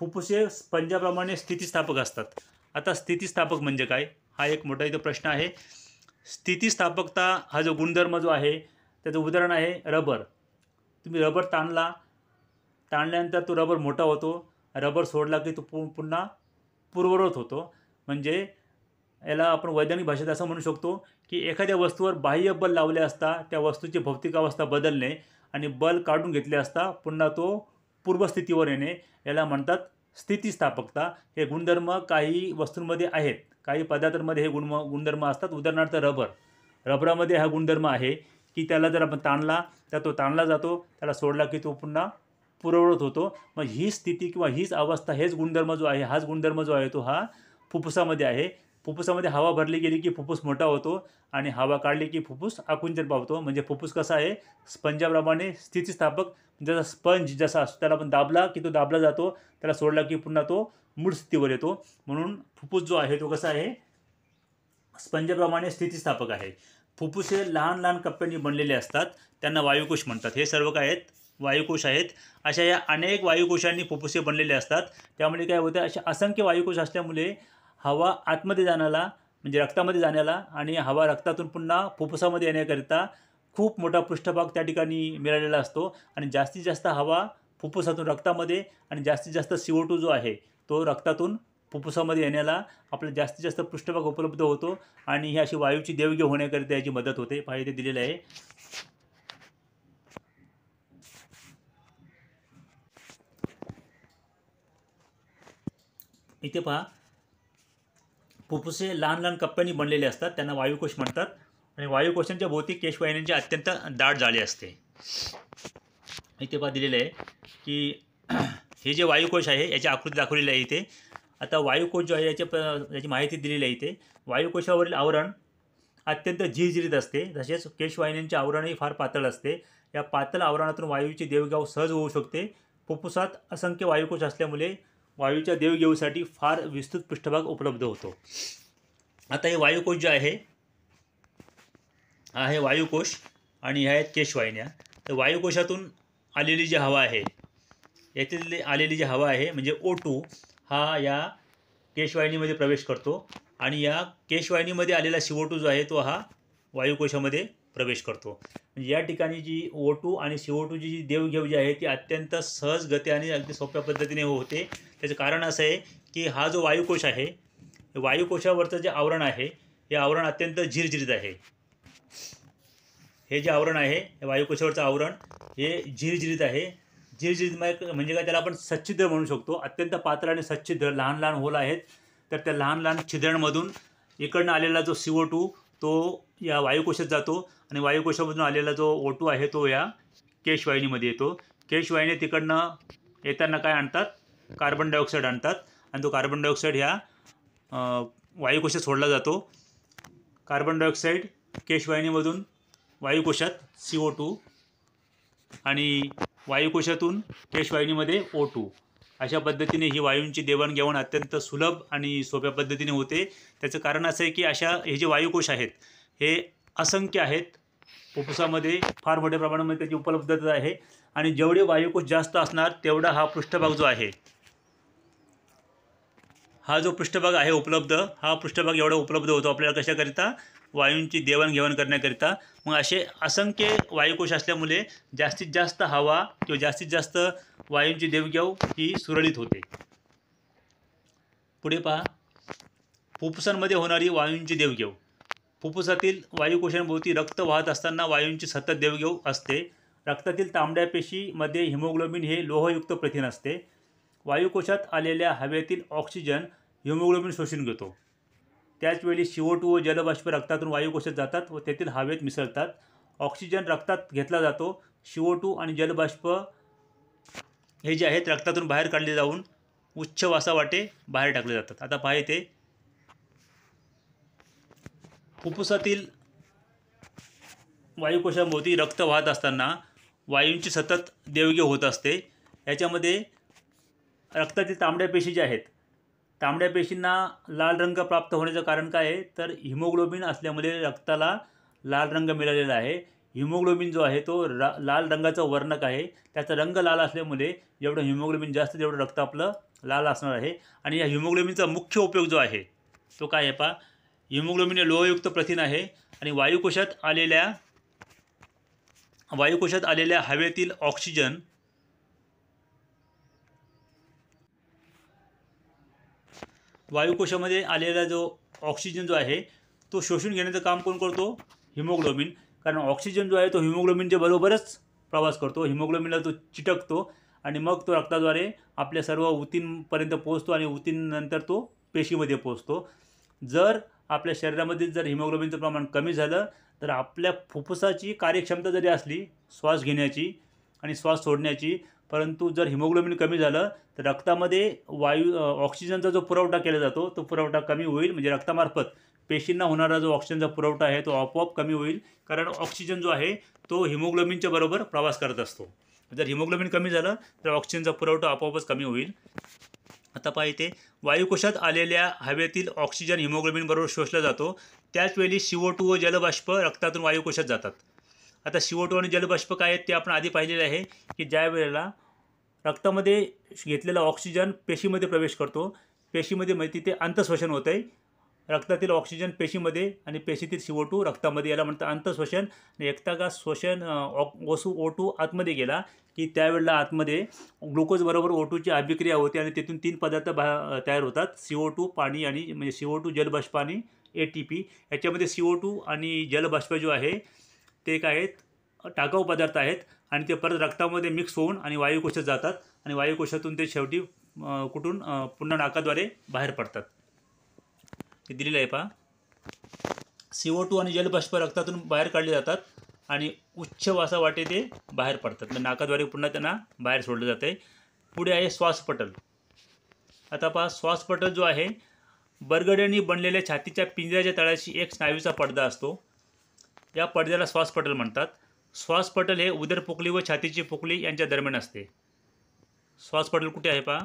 फुफ्फुसे पंजाप्रमाणे स्थितीस्थापक असतात आता स्थितीस्थापक म्हणजे काय हा एक मोठा इथं प्रश्न आहे स्थितीस्थापकता हा जो गुणधर्म जो आहे त्याचं उदाहरण आहे रबर तुम्ही रबर ताणला ताणल्यानंतर तो रबर मोठा होतो रबर सोडला की तो पु पुन्हा पूर्ववत होतो म्हणजे याला आपण वैज्ञानिक भाषेत असं म्हणू शकतो की एखाद्या वस्तूवर बाह्य बल लावले असता त्या वस्तूची भौतिक अवस्था बदलणे आणि बल काढून घेतले असता पुन्हा तो पूर्वस्थितीवर येणे याला म्हणतात स्थितीस्थापकता हे गुणधर्म काही वस्तूंमध्ये आहेत काही पदार्थांमध्ये हे गुणम गुणधर्म असतात उदाहरणार्थ रबर रबरामध्ये हा गुणधर्म आहे की त्याला जर आपण ताणला तर तो ताणला जातो त्याला सोडला की तो पुन्हा पुरवत होतो मग ही स्थिती किंवा हीच अवस्था हेच गुणधर्म जो आहे हाच गुणधर्म जो आहे तो हा फुफ्फुसामध्ये आहे फुफ्फुसामध्ये हवा भरली गेली की फुफ्फुस मोठा होतो आणि हवा काढली की फुफ्फुस आकुंचन पावतो म्हणजे फुफ्फुस कसा आहे स्पंजाप्रमाणे स्थितीस्थापक जसा स्पंज जसा असतो त्याला आपण दाबला की तो दाबला जातो त्याला सोडला की पुन्हा तो मूळ स्थितीवर येतो म्हणून फुफ्फुस जो आहे तो कसा आहे स्पंजाप्रमाणे स्थितीस्थापक आहे फुफ्फुसे लहान लहान कप्प्यांनी बनलेले असतात त्यांना वायुकोश म्हणतात हे सर्व काय आहेत वायुकोश आहेत अशा या अनेक वायुकोशांनी फुफ्फुसे बनलेले असतात त्यामुळे काय होतं अशा असंख्य वायुकोश असल्यामुळे हवा आतमध्ये जाण्याला म्हणजे रक्तामध्ये जाण्याला आणि हवा रक्तातून पुन्हा फुफ्फुसामध्ये येण्याकरिता खूप मोठा पृष्ठभाग त्या ठिकाणी मिळालेला असतो आणि जास्तीत जास्त हवा फुफ्फुसातून रक्तामध्ये आणि जास्तीत जास्त सीओ टू जो आहे तो रक्तातून फुफ्फुसामध्ये येण्याला आपला जास्तीत जास्त पृष्ठभाग उपलब्ध होतो आणि ही अशी वायूची देवघे होण्याकरिता याची मदत होते पाहिजे ते दिलेलं आहे इथे पहा फुफ्फुसे लहान लहान कप्प्यांनी बनलेले असतात त्यांना वायुकोश म्हणतात आणि वायुकोशांच्या भोवती केशवाहिन्यांची अत्यंत दाट झाले असते इथे पहा दिलेलं आहे की हे जे वायुकोश आहे याची आकृती दाखवलेली आहे इथे आता वायुकोश जो आहे याच्या याची माहिती दिलेली आहे इथे वायुकोशावरील आवरण अत्यंत झिरझिरीत असते तसेच केशवाहिन्यांचे आवरणही फार पातळ असते या पातळ आवरणातून वायूची देवगाव सहज होऊ शकते फुफ्फुसात असंख्य वायुकोश असल्यामुळे वायूच्या देवघेऊसाठी फार विस्तृत पृष्ठभाग उपलब्ध होतो आता हे वायुकोश जे आहे हा आहे वायुकोश आणि ह्या आहेत केशवाहिन्या तर वायुकोशातून आलेली जी हवा आहे यातील आलेली जी हवा आहे म्हणजे ओ टू हा या केशवाहिनीमध्ये प्रवेश करतो आणि या केशवाहिनीमध्ये आलेला शिवोटू जो आहे तो हा वायुकोशामध्ये प्रवेश करतो म्हणजे या ठिकाणी जी ओ टू आणि सी ओ टूची जी देवघेव जी आहे ती अत्यंत सहज गती आणि अगदी सोप्या पद्धतीने होते त्याचं कारण असं आहे की हा जो वायुकोश आहे वायुकोशावरचं जे आवरण आहे हे आवरण अत्यंत झिरझिरीत आहे हे जे आवरण आहे वायुकोशावरचं आवरण हे झिरझिरीत आहे झिरझिरीत म्हणजे काय त्याला आपण सच्छिद्र म्हणू शकतो अत्यंत पात्र आणि सच्छिद्र लहान लहान होल आहेत तर त्या लहान लहान छिद्रांमधून इकडनं आलेला जो सी ओ टू तो या वायुकोशात जातो आणि वायुकोशामधून आलेला जो ओटू आहे तो या केशवाहिनीमध्ये येतो केशवाहिनी तिकडनं येताना काय आणतात कार्बन डायऑक्साईड आणतात आणि तो कार्बन डायऑक्साईड ह्या वायुकोशात सोडला जातो कार्बन डायऑक्साईड केशवाहिनीमधून वायुकोशात सी ओ टू आणि वायुकोशातून केशवाहिनीमध्ये ओ टू अशा पद्धतीने ही वायूंची देवाणघेवाण अत्यंत सुलभ आणि सोप्या पद्धतीने होते त्याचं कारण असं आहे की अशा हे जे वायुकोश आहेत हे असंख्य आहेत फुफ्फुसामध्ये फार मोठ्या प्रमाणामध्ये त्याची उपलब्धता आहे आणि जेवढे वायुकोश जास्त असणार तेवढा हा पृष्ठभाग जो आहे हा जो पृष्ठभाग आहे उपलब्ध हा पृष्ठभाग एवढा उपलब्ध होतो आपल्याला कशाकरिता वायूंची देवाणघेवाण करण्याकरिता मग असे असंख्य वायुकोश असल्यामुळे जास्तीत जास्त हवा किंवा जास्तीत जास्त वायूंची देवघेव ही सुरळीत होते पुढे पहा फुफ्फुसांमध्ये होणारी वायूंची देवघेव फुफ्फुसातील वायुकोशांभोवती रक्त वाहत असताना वायूंची सतत देवघेव असते रक्तातील तांबड्या पेशीमध्ये हिमोग्लोबिन हे लोहयुक्त प्रथिन असते वायुकोशात आलेल्या हवेतील ऑक्सिजन हिमोग्लोबिन शोषून घेतो त्याचवेळी शिओ व जलबाष्प रक्तातून वायुकोशात जातात व तेथील हवेत मिसळतात ऑक्सिजन रक्तात घेतला जातो शिओ आणि जलबाष्प हे जे आहेत रक्तातून बाहेर काढले जाऊन उच्च वासावाटे बाहेर टाकले जातात आता पाहिजे ते फुफ्फुसातील वायुकोशाभोवती रक्त वाहत असताना वायूंची सतत देवघे होत असते याच्यामध्ये रक्तातील तांबड्या पेशी ज्या आहेत तांबड्या पेशींना लाल रंग प्राप्त होण्याचं कारण काय आहे तर हिमोग्लोबिन असल्यामुळे रक्ताला लाल रंग मिळालेला आहे हिमोग्लोबिन जो आहे तो रा लाल रंगाचा वर्णक आहे त्याचा रंग लाल असल्यामुळे जेवढं हिमोग्लोबिन जास्त तेवढं रक्त आपलं लाल असणार आहे आणि या हिमोग्लोबिनचा मुख्य उपयोग जो आहे तो काय आहे पा हिमोग्लोबिन हे लोहयुक्त प्रथिन आहे आणि वायुकोशात आलेल्या वायुकोशात आलेल्या हवेतील ऑक्सिजन वायुकोशामध्ये आलेला जो ऑक्सिजन जो आहे तो शोषून घेण्याचं काम कोण करतो हिमोग्लोबिन कारण ऑक्सिजन जो आहे तो हिमोग्लोबिनच्या बरोबरच प्रवास करतो हिमोग्लोबिनला तो चिटकतो आणि मग तो रक्ताद्वारे आपल्या सर्व ऊतींपर्यंत पोचतो आणि ऊतींनंतर तो पेशीमध्ये पोहोचतो जर आपल्या शरीरामध्ये जर हिमोग्लोबिनचं प्रमाण कमी झालं तर आपल्या फुफ्फुसाची कार्यक्षमता जरी असली श्वास घेण्याची आणि श्वास सोडण्याची परंतु जर हिमोग्लोबिन कमी झालं तर रक्तामध्ये वायू ऑक्सिजनचा जो पुरवठा केला जातो तो पुरवठा कमी होईल म्हणजे रक्तामार्फत पेशींना होणारा जो ऑक्सिजनचा पुरवठा आहे तो आपोआप कमी होईल कारण ऑक्सिजन जो आहे तो हिमोग्लोबिनच्या बरोबर प्रवास करत असतो जर हिमोग्लोबिन कमी झालं तर ऑक्सिजनचा पुरवठा आपोआपच कमी होईल आता पहा इथे वायुकोशात आलेल्या हवेतील ऑक्सिजन हिमोग्लोबिनबरोबर शोषला जातो त्याचवेळी वेळी टू व जलबाष्प रक्तातून वायुकोशात जातात आता शिवटू आणि जलबाष्प काय आहेत ते आपण आधी पाहिलेले आहे की ज्या वेळेला रक्तामध्ये घेतलेला ऑक्सिजन पेशीमध्ये प्रवेश करतो पेशीमध्ये माहिती ते अंतश्वसन होतं आहे रक्तातील ऑक्सिजन पेशीमध्ये आणि पेशीतील सी ओ टू रक्तामध्ये याला म्हणतात अंतश्वसन एकता का श्वसन ओसू ओ टू आतमध्ये गेला की त्यावेळेला आतमध्ये ग्लुकोजबरोबर ओ टूची अभिक्रिया होते आणि तिथून तीन पदार्थ बा तयार होतात सी ओ टू पाणी आणि म्हणजे सी ओ टू जलबाष्प आणि ए टी पी याच्यामध्ये सी ओ टू आणि जलबाष्प जो आहे ते काय आहेत टाकाऊ पदार्थ आहेत आणि ते परत रक्तामध्ये मिक्स होऊन आणि वायुकोशात जातात आणि वायुकोशातून ते शेवटी कुठून पुन्हा नाकाद्वारे बाहेर पडतात हे दिलेलं आहे पहा सी ओ टू आणि जलबाष्प रक्तातून बाहेर काढले जातात आणि उच्च वासा वाटे ते बाहेर पडतात म्हणजे नाकाद्वारे पुन्हा त्यांना बाहेर सोडलं आहे पुढे आहे श्वासपटल आता पहा श्वासपटल जो आहे बरगड्यांनी बनलेल्या छातीच्या पिंजऱ्याच्या तळाशी एक स्नायूचा पडदा असतो या पडद्याला श्वासपटल म्हणतात श्वासपटल हे उदरपोकली व छातीची पोकली यांच्या दरम्यान असते श्वासपटल कुठे आहे पहा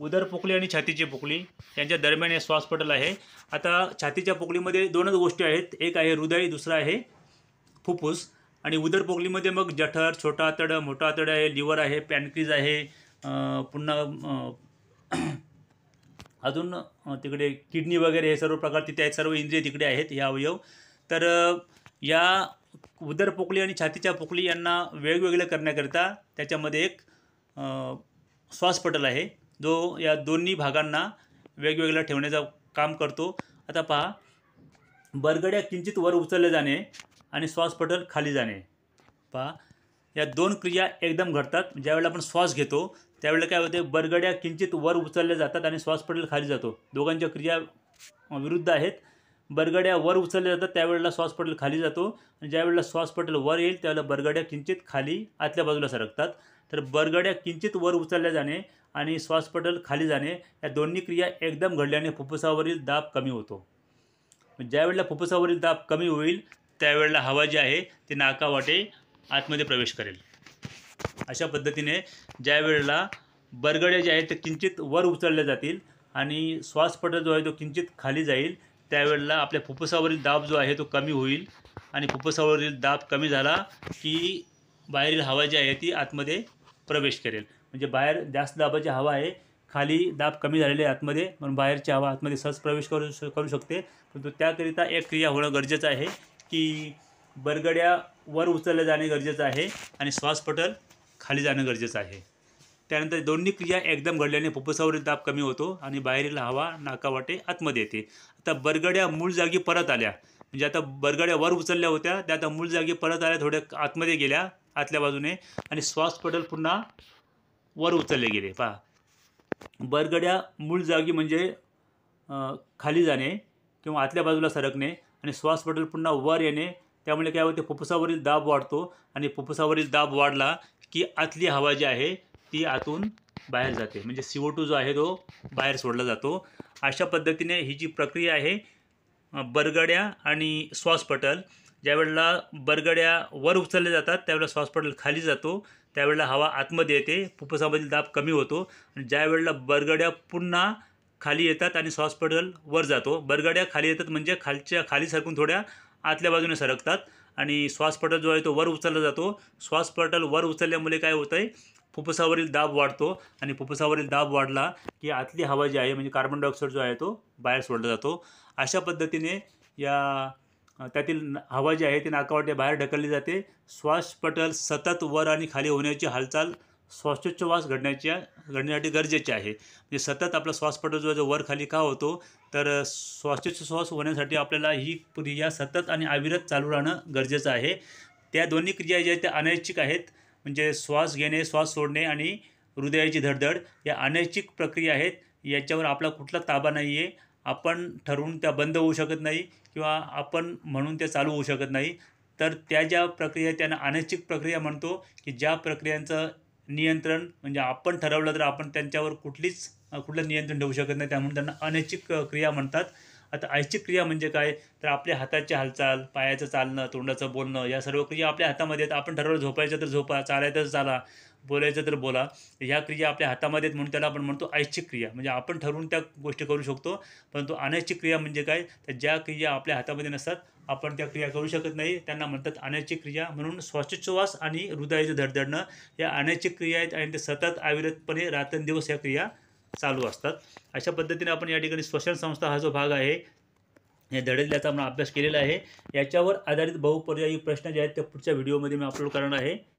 उदर पोकळी आणि छातीची पोकळी यांच्या दरम्यान हे श्वासपटल आहे आता छातीच्या पोकळीमध्ये दोनच गोष्टी आहेत एक आहे हृदय दुसरं आहे फुफ्फुस आणि उदर पोकळीमध्ये मग जठर छोटा आतड मोठा आतड आहे लिव्हर आहे पॅनक्रीज आहे पुन्हा अजून तिकडे किडनी वगैरे हे सर्व प्रकार तिथे आहेत सर्व इंद्रिय तिकडे आहेत हे अवयव तर या उदर पोकळी आणि छातीच्या पोकळी यांना वेगवेगळं करण्याकरिता त्याच्यामध्ये एक श्वासपटल आहे जो या दोन्ही भागांना वेगवेगळ्या ठेवण्याचा काम करतो आता पहा बरगड्या किंचित वर उचलले जाणे आणि पटल खाली जाणे पहा या दोन क्रिया एकदम घडतात ज्यावेळेला आपण श्वास घेतो त्यावेळेला काय होते बरगड्या किंचित वर उचलल्या जातात आणि पटल खाली जातो दोघांच्या क्रिया विरुद्ध आहेत बरगड्या वर उचलल्या जातात त्यावेळेला पटल खाली जातो आणि ज्यावेळेला पटल वर येईल त्यावेळेला बरगड्या किंचित खाली आतल्या बाजूला सरकतात तर बरगड्या किंचित वर उचलल्या जाणे आणि श्वासपटल खाली जाणे या दोन्ही क्रिया एकदम घडल्याने फुफ्फुसावरील दाब कमी होतो ज्यावेळेला फुफ्फुसावरील दाब कमी होईल त्यावेळेला हवा जी आहे ती नाकावाटे आतमध्ये प्रवेश करेल अशा पद्धतीने ज्यावेळेला बरगड्या जे आहेत ते किंचित वर उचलल्या जातील आणि श्वासपटल जो आहे तो किंचित खाली जाईल त्यावेळेला आपल्या फुफ्फुसावरील दाब जो आहे तो कमी होईल आणि फुफ्फुसावरील दाब कमी झाला की बाहेरील हवा जी आहे ती आतमध्ये प्रवेश करेल म्हणजे बाहेर जास्त दाबाची हवा आहे खाली दाब कमी झालेले आतमध्ये म्हणून बाहेरची हवा आतमध्ये सहज प्रवेश करू करू शकते परंतु त्याकरिता एक क्रिया होणं गरजेचं आहे की बरगड्या वर उचलल्या जाणे गरजेचं आहे आणि श्वासपटल खाली जाणं गरजेचं आहे त्यानंतर दोन्ही क्रिया एकदम घडल्याने फुप्फुसावरील दाब कमी होतो आणि बाहेरील हवा नाकावाटे आतमध्ये येते आता बरगड्या मूळ जागी परत आल्या म्हणजे आता बरगड्या वर उचलल्या होत्या त्या आता मूळ जागी परत आल्या थोड्या आतमध्ये गेल्या आतल्या बाजूने आणि श्वासपटल पुन्हा वर उचलले गेले पहा बरगड्या मूळ जागी म्हणजे खाली जाणे किंवा आतल्या बाजूला सरकणे आणि पटल पुन्हा वर येणे त्यामुळे काय होते फुफ्फुसावरील दाब वाढतो आणि फुफ्फुसावरील दाब वाढला की आतली हवा जी आहे ती आतून बाहेर जाते म्हणजे सी टू जो आहे तो बाहेर सोडला जातो अशा पद्धतीने ही जी प्रक्रिया आहे बरगड्या आणि श्वासपटल ज्यावेळेला बरगड्या वर उचलल्या जातात त्यावेळेला श्वासपटल खाली जातो त्यावेळेला हवा आतमध्ये येते फुफ्फुसामधील दाब कमी होतो आणि ज्या वेळेला बरगड्या पुन्हा खाली येतात आणि सॉस पडल वर जातो बरगड्या खाली येतात म्हणजे खालच्या खाली सरकून थोड्या आतल्या बाजूने सरकतात आणि श्वासपटल जो आहे तो वर उचलला जातो श्वासपटल वर उचलल्यामुळे काय होतं आहे फुफ्फुसावरील दाब वाढतो आणि फुफ्फुसावरील दाब वाढला की आतली हवा जी आहे म्हणजे कार्बन डायऑक्साईड जो आहे तो बाहेर सोडला जातो अशा पद्धतीने या त्यातील हवा जी आहे ती नाकावाटे बाहेर ढकलली जाते श्वासपटल सतत वर आणि खाली होण्याची हालचाल श्वासोच्छवास घडण्याच्या घडण्यासाठी गरजेचे आहे म्हणजे सतत आपला श्वासपटल जो जो वर खाली का होतो तर श्वासोच्छ्वास होण्यासाठी आपल्याला ही क्रिया सतत आणि अविरत चालू राहणं गरजेचं आहे त्या दोन्ही क्रिया ज्या त्या अनैच्छिक आहेत म्हणजे श्वास घेणे श्वास सोडणे आणि हृदयाची धडधड या अनैच्छिक प्रक्रिया आहेत याच्यावर आपला कुठला ताबा नाही आहे आपण ठरवून त्या बंद होऊ शकत नाही किंवा आपण म्हणून त्या चालू होऊ शकत नाही तर त्या ज्या प्रक्रिया त्यांना अनैच्छिक प्रक्रिया म्हणतो की ज्या प्रक्रियांचं नियंत्रण म्हणजे आपण ठरवलं तर आपण त्यांच्यावर कुठलीच कुठलं नियंत्रण ठेवू शकत नाही त्यामुळे त्यांना अनैच्छिक क्रिया म्हणतात आता ऐच्छिक क्रिया म्हणजे काय तर आपल्या हाताची हालचाल पायाचं चालणं तोंडाचं बोलणं या सर्व क्रिया आपल्या हातामध्ये आहेत आपण ठरवलं झोपायचं तर झोपा चालायचं तर चाला बोलायचं तर बोला ह्या क्रिया आपल्या हातामध्ये आहेत म्हणून त्याला आपण म्हणतो ऐच्छिक क्रिया म्हणजे आपण ठरवून त्या गोष्टी करू शकतो परंतु अनैच्छिक क्रिया म्हणजे काय तर ज्या क्रिया आपल्या हातामध्ये नसतात आपण त्या क्रिया करू शकत नाही त्यांना म्हणतात अनैच्छिक क्रिया म्हणून श्वासोच्छ्वास आणि हृदयाचं धडधडणं या अनैच्छिक क्रिया आहेत आणि ते सतत अविरतपणे रात्रंदिवस या क्रिया चालू असतात अशा पद्धतीने आपण या ठिकाणी श्वसन संस्था हा जो भाग आहे हे धडल्याचा आपण अभ्यास केलेला आहे याच्यावर आधारित बहुपर्यायी प्रश्न जे आहेत ते पुढच्या व्हिडिओमध्ये मी अपलोड करणार आहे